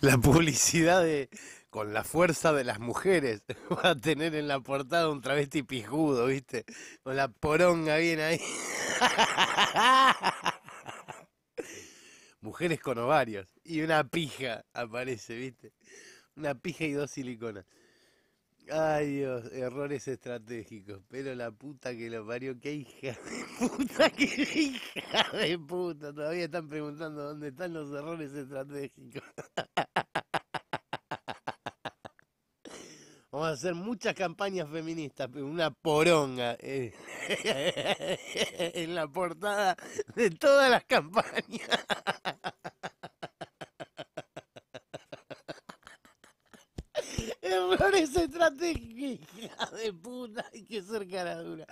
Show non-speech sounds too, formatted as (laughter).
La publicidad de con la fuerza de las mujeres (laughs) va a tener en la portada un travesti pijudo, ¿viste? Con la poronga bien ahí. (laughs) mujeres con ovarios y una pija aparece, ¿viste? Una pija y dos siliconas. Ay Dios, errores estratégicos, pero la puta que lo parió, qué hija de puta, (laughs) qué hija de puta, todavía están preguntando dónde están los errores estratégicos. Vamos a hacer muchas campañas feministas, pero una poronga en (laughs) la portada de todas las campañas. (laughs) Errores estratégicos, de puta, hay que ser caradura.